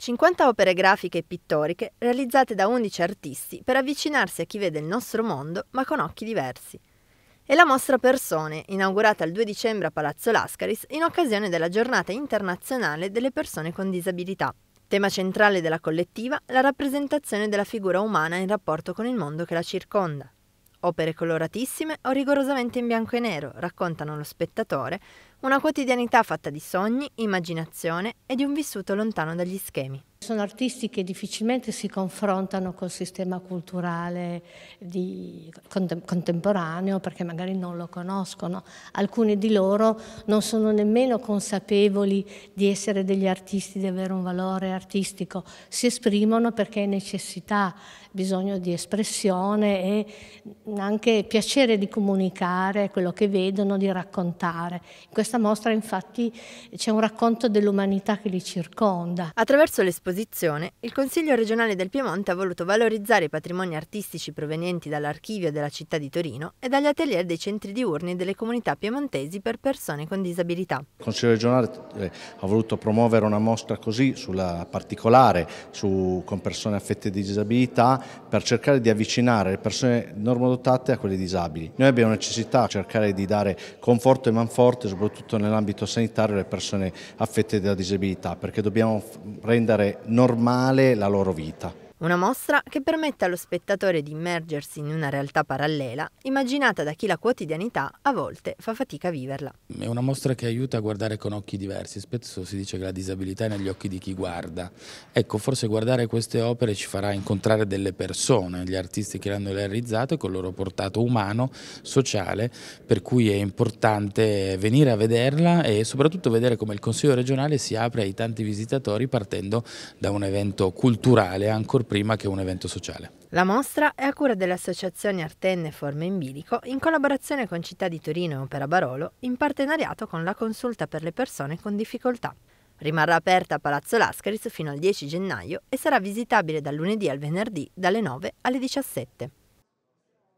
50 opere grafiche e pittoriche realizzate da 11 artisti per avvicinarsi a chi vede il nostro mondo ma con occhi diversi. E la mostra Persone, inaugurata il 2 dicembre a Palazzo Lascaris in occasione della giornata internazionale delle persone con disabilità. Tema centrale della collettiva, la rappresentazione della figura umana in rapporto con il mondo che la circonda. Opere coloratissime o rigorosamente in bianco e nero raccontano allo spettatore una quotidianità fatta di sogni, immaginazione e di un vissuto lontano dagli schemi. Sono artisti che difficilmente si confrontano col sistema culturale di, contemporaneo perché magari non lo conoscono. Alcuni di loro non sono nemmeno consapevoli di essere degli artisti, di avere un valore artistico. Si esprimono perché è necessità, bisogno di espressione e anche piacere di comunicare quello che vedono, di raccontare. In questa mostra infatti c'è un racconto dell'umanità che li circonda. Attraverso l'esposizione, il Consiglio regionale del Piemonte ha voluto valorizzare i patrimoni artistici provenienti dall'archivio della città di Torino e dagli atelier dei centri diurni delle comunità piemontesi per persone con disabilità. Il Consiglio regionale eh, ha voluto promuovere una mostra così sulla particolare su, con persone affette di disabilità per cercare di avvicinare le persone normodotate a quelle disabili. Noi abbiamo necessità di cercare di dare conforto e manforte soprattutto soprattutto nell'ambito sanitario, le persone affette da disabilità, perché dobbiamo rendere normale la loro vita. Una mostra che permette allo spettatore di immergersi in una realtà parallela, immaginata da chi la quotidianità a volte fa fatica a viverla. È una mostra che aiuta a guardare con occhi diversi, spesso si dice che la disabilità è negli occhi di chi guarda. Ecco, forse guardare queste opere ci farà incontrare delle persone, gli artisti che le hanno realizzate con il loro portato umano, sociale, per cui è importante venire a vederla e soprattutto vedere come il Consiglio regionale si apre ai tanti visitatori partendo da un evento culturale ancora più prima che un evento sociale. La mostra è a cura dell'associazione Artenne Forme in Bilico in collaborazione con Città di Torino e Opera Barolo in partenariato con la consulta per le persone con difficoltà. Rimarrà aperta a Palazzo Lascaris fino al 10 gennaio e sarà visitabile dal lunedì al venerdì dalle 9 alle 17.